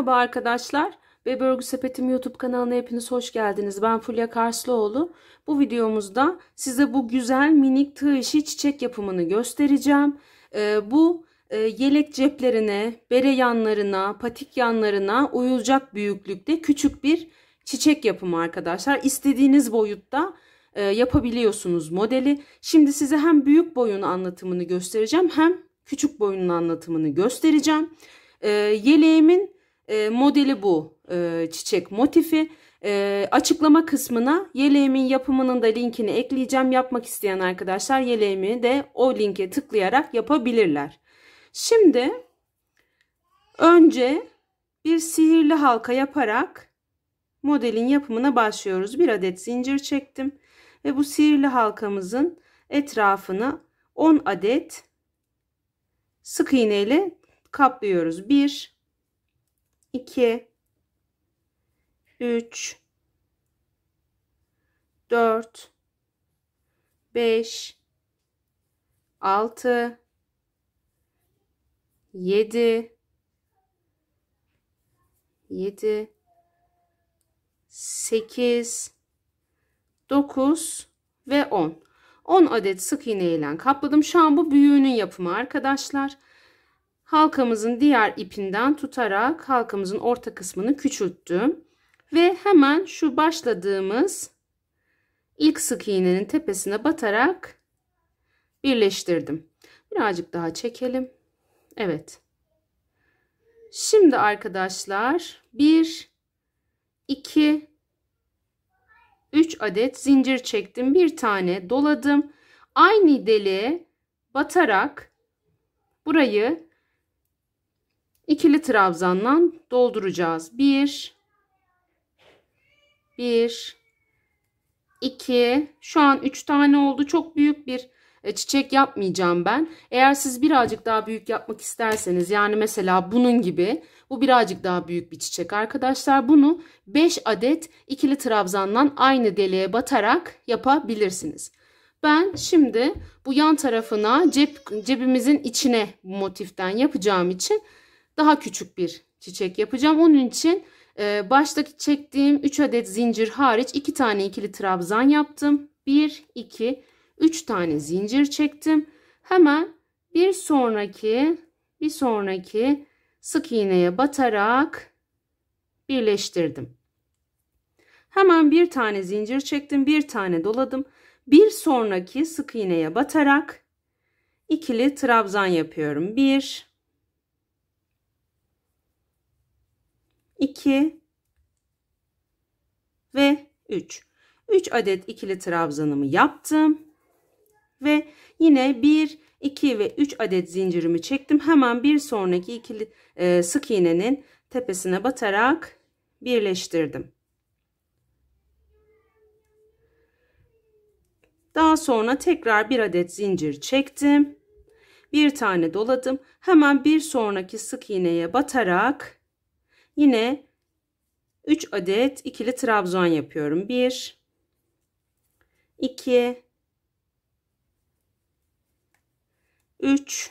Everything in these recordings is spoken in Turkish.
Merhaba arkadaşlar. Bebergü Sepetim YouTube kanalına hepiniz hoş geldiniz. Ben Fulya Karslıoğlu. Bu videomuzda size bu güzel minik tığ işi çiçek yapımını göstereceğim. Ee, bu e, yelek ceplerine, bere yanlarına, patik yanlarına uyulacak büyüklükte küçük bir çiçek yapımı arkadaşlar. İstediğiniz boyutta e, yapabiliyorsunuz modeli. Şimdi size hem büyük boyun anlatımını göstereceğim hem küçük boyunun anlatımını göstereceğim. E, yeleğimin e, modeli bu e, çiçek motifi. E, açıklama kısmına yeleğimin yapımının da linkini ekleyeceğim. Yapmak isteyen arkadaşlar yeleğimi de o linke tıklayarak yapabilirler. Şimdi önce bir sihirli halka yaparak modelin yapımına başlıyoruz. Bir adet zincir çektim ve bu sihirli halkamızın etrafını 10 adet sık iğne ile kaplıyoruz. 1 2 3 4 5 6 7 7 8 9 ve 10. 10 adet sık iğne ile kapladım. Şu an bu büyüğünün yapımı arkadaşlar halkamızın diğer ipinden tutarak halkamızın orta kısmını küçülttüm. Ve hemen şu başladığımız ilk sık iğnenin tepesine batarak birleştirdim. Birazcık daha çekelim. Evet. Şimdi arkadaşlar 1 2 3 adet zincir çektim. Bir tane doladım. Aynı deliğe batarak burayı ikili trabzanla dolduracağız. 1 1 2 şu an 3 tane oldu. Çok büyük bir e, çiçek yapmayacağım ben. Eğer siz birazcık daha büyük yapmak isterseniz yani mesela bunun gibi bu birazcık daha büyük bir çiçek arkadaşlar. Bunu 5 adet ikili trabzandan aynı deliğe batarak yapabilirsiniz. Ben şimdi bu yan tarafına cep, cebimizin içine motiften yapacağım için daha küçük bir çiçek yapacağım. Onun için e, baştaki çektiğim 3 adet zincir hariç 2 tane ikili trabzan yaptım. 1, 2, 3 tane zincir çektim. Hemen bir sonraki bir sonraki sık iğneye batarak birleştirdim. Hemen bir tane zincir çektim, bir tane doladım. Bir sonraki sık iğneye batarak ikili trabzan yapıyorum. 1 2 ve 3. 3 adet ikili trabzanımı yaptım. Ve yine 1, 2 ve 3 adet zincirimi çektim. Hemen bir sonraki ikili e, sık iğnenin tepesine batarak birleştirdim. Daha sonra tekrar bir adet zincir çektim. Bir tane doladım. Hemen bir sonraki sık iğneye batarak Yine 3 adet ikili trabzan yapıyorum. 1 2 3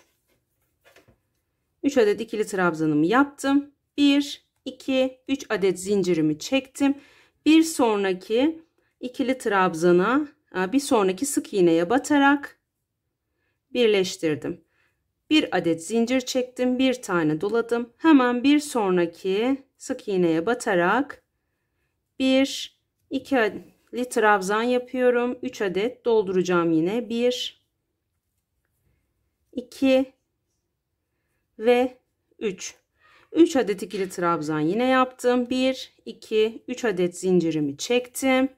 3 adet ikili trabzanımı yaptım. 1 2 3 adet zincirimi çektim. Bir sonraki ikili trabzana bir sonraki sık iğneye batarak birleştirdim bir adet zincir çektim bir tane doladım hemen bir sonraki sık iğneye batarak 1 2 li trabzan yapıyorum 3 adet dolduracağım yine 1 2 ve 3 3 adet ikili trabzan yine yaptım 1 2 3 adet zincirimi çektim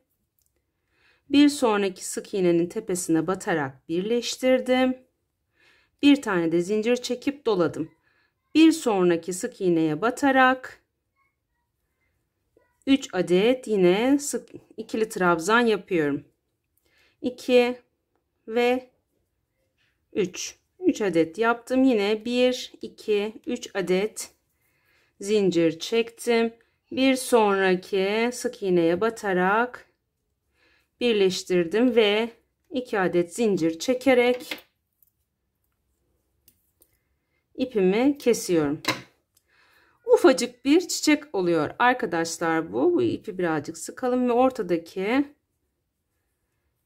bir sonraki sık iğnenin tepesine batarak birleştirdim bir tane de zincir çekip doladım. Bir sonraki sık iğneye batarak 3 adet yine sık ikili trabzan yapıyorum. 2 ve 3. 3 adet yaptım. Yine 1 2 3 adet zincir çektim. Bir sonraki sık iğneye batarak birleştirdim ve 2 adet zincir çekerek ipimi kesiyorum. Ufacık bir çiçek oluyor arkadaşlar bu. Bu ipi birazcık sıkalım ve ortadaki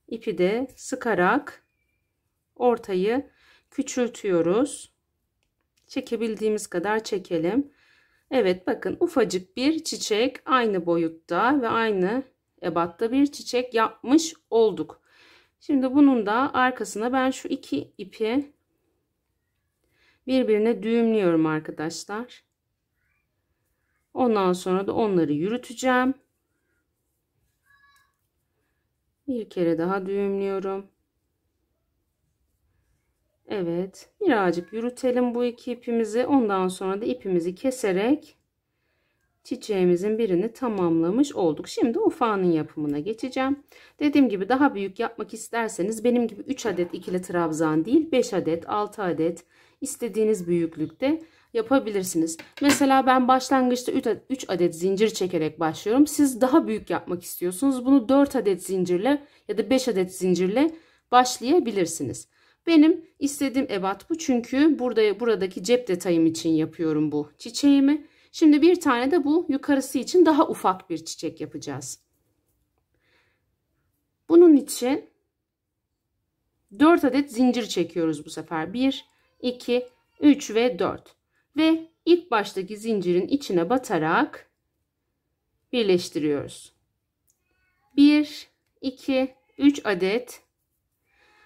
ipi de sıkarak ortayı küçültüyoruz. Çekebildiğimiz kadar çekelim. Evet bakın ufacık bir çiçek aynı boyutta ve aynı ebatta bir çiçek yapmış olduk. Şimdi bunun da arkasına ben şu iki ipi birbirine düğümlüyorum arkadaşlar. Ondan sonra da onları yürüteceğim. Bir kere daha düğümlüyorum. Evet birazcık yürütelim bu iki ipimizi. Ondan sonra da ipimizi keserek çiçeğimizin birini tamamlamış olduk. Şimdi ufağının yapımına geçeceğim. Dediğim gibi daha büyük yapmak isterseniz benim gibi 3 adet ikili trabzan değil 5 adet 6 adet istediğiniz büyüklükte yapabilirsiniz. Mesela ben başlangıçta 3 adet zincir çekerek başlıyorum. Siz daha büyük yapmak istiyorsunuz. Bunu 4 adet zincirle ya da 5 adet zincirle başlayabilirsiniz. Benim istediğim ebat bu çünkü burada buradaki cep detayım için yapıyorum bu çiçeğimi. Şimdi bir tane de bu yukarısı için daha ufak bir çiçek yapacağız. Bunun için 4 adet zincir çekiyoruz bu sefer. 1 2, 3 ve 4. Ve ilk baştaki zincirin içine batarak birleştiriyoruz. 1, 2, 3 adet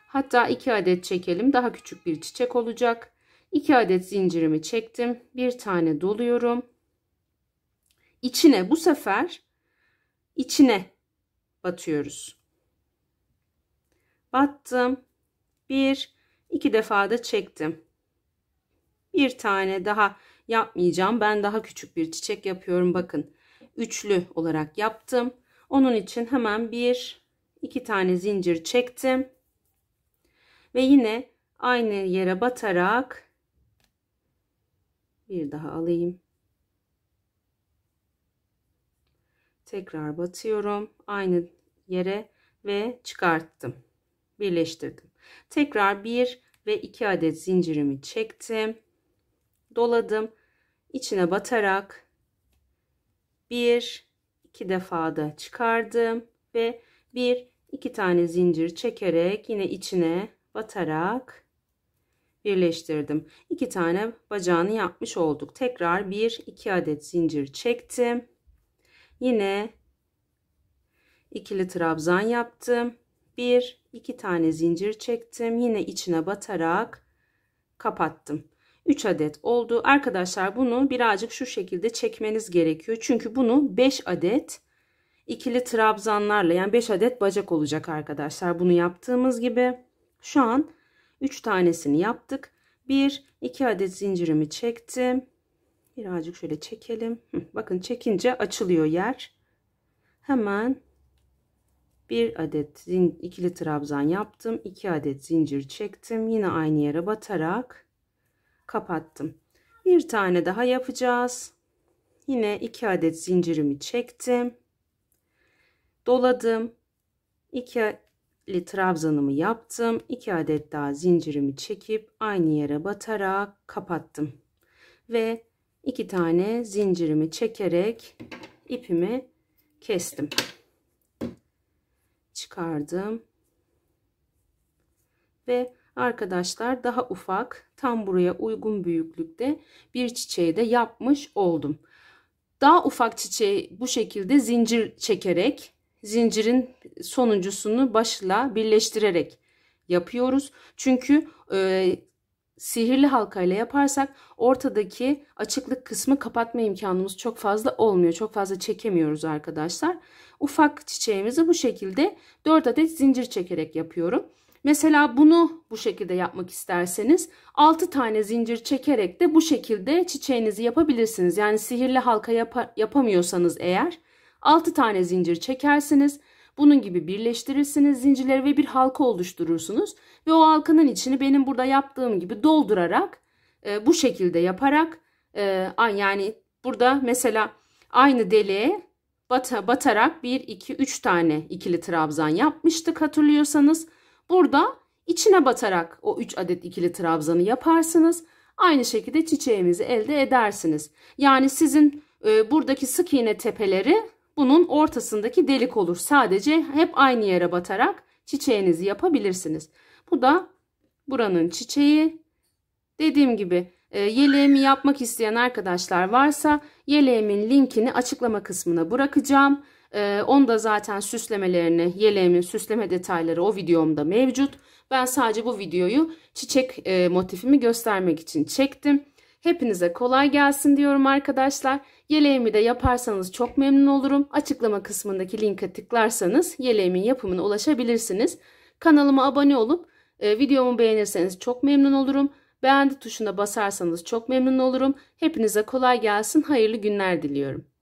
hatta 2 adet çekelim daha küçük bir çiçek olacak. 2 adet zincirimi çektim. Bir tane doluyorum. İçine bu sefer içine batıyoruz. Battım. Bir, iki defa da çektim bir tane daha yapmayacağım. Ben daha küçük bir çiçek yapıyorum. Bakın üçlü olarak yaptım. Onun için hemen bir iki tane zincir çektim. Ve yine aynı yere batarak bir daha alayım. Tekrar batıyorum. Aynı yere ve çıkarttım. Birleştirdim. Tekrar bir ve iki adet zincirimi çektim doladım. İçine batarak bir iki defa da çıkardım ve bir iki tane zincir çekerek yine içine batarak birleştirdim. İki tane bacağını yapmış olduk. Tekrar bir iki adet zincir çektim. Yine ikili trabzan yaptım. Bir iki tane zincir çektim. Yine içine batarak kapattım. 3 adet oldu. Arkadaşlar bunu birazcık şu şekilde çekmeniz gerekiyor. Çünkü bunu 5 adet ikili trabzanlarla yani 5 adet bacak olacak arkadaşlar. Bunu yaptığımız gibi şu an 3 tanesini yaptık. 1 2 adet zincirimi çektim. Birazcık şöyle çekelim. Bakın çekince açılıyor yer. Hemen 1 adet ikili trabzan yaptım. 2 adet zincir çektim. Yine aynı yere batarak kapattım bir tane daha yapacağız yine iki adet zincirimi çektim doladım ikili trabzanımı yaptım iki adet daha zincirimi çekip aynı yere batarak kapattım ve iki tane zincirimi çekerek ipimi kestim çıkardım ve arkadaşlar daha ufak tam buraya uygun büyüklükte bir çiçeği de yapmış oldum. Daha ufak çiçeği bu şekilde zincir çekerek zincirin sonuncusunu başla birleştirerek yapıyoruz. Çünkü e, sihirli halkayla yaparsak ortadaki açıklık kısmı kapatma imkanımız çok fazla olmuyor. Çok fazla çekemiyoruz arkadaşlar. Ufak çiçeğimizi bu şekilde 4 adet zincir çekerek yapıyorum. Mesela bunu bu şekilde yapmak isterseniz 6 tane zincir çekerek de bu şekilde çiçeğinizi yapabilirsiniz. Yani sihirli halka yap yapamıyorsanız eğer 6 tane zincir çekersiniz. Bunun gibi birleştirirsiniz zincirleri ve bir halka oluşturursunuz. Ve o halkanın içini benim burada yaptığım gibi doldurarak e, bu şekilde yaparak e, yani burada mesela aynı deliğe bata, batarak 1, 2, 3 tane ikili trabzan yapmıştık hatırlıyorsanız. Burada içine batarak o 3 adet ikili trabzanı yaparsınız. Aynı şekilde çiçeğimizi elde edersiniz. Yani sizin e, buradaki sık iğne tepeleri bunun ortasındaki delik olur. Sadece hep aynı yere batarak çiçeğinizi yapabilirsiniz. Bu da buranın çiçeği. Dediğim gibi e, yeleğimi yapmak isteyen arkadaşlar varsa yeleğimin linkini açıklama kısmına bırakacağım. E, ee, onda zaten süslemelerini, yeleğimin süsleme detayları o videomda mevcut. Ben sadece bu videoyu çiçek e, motifimi göstermek için çektim. Hepinize kolay gelsin diyorum arkadaşlar. Yeleğimi de yaparsanız çok memnun olurum. Açıklama kısmındaki linke tıklarsanız yeleğimin yapımına ulaşabilirsiniz. Kanalıma abone olup e, videomu beğenirseniz çok memnun olurum. Beğendi tuşuna basarsanız çok memnun olurum. Hepinize kolay gelsin. Hayırlı günler diliyorum.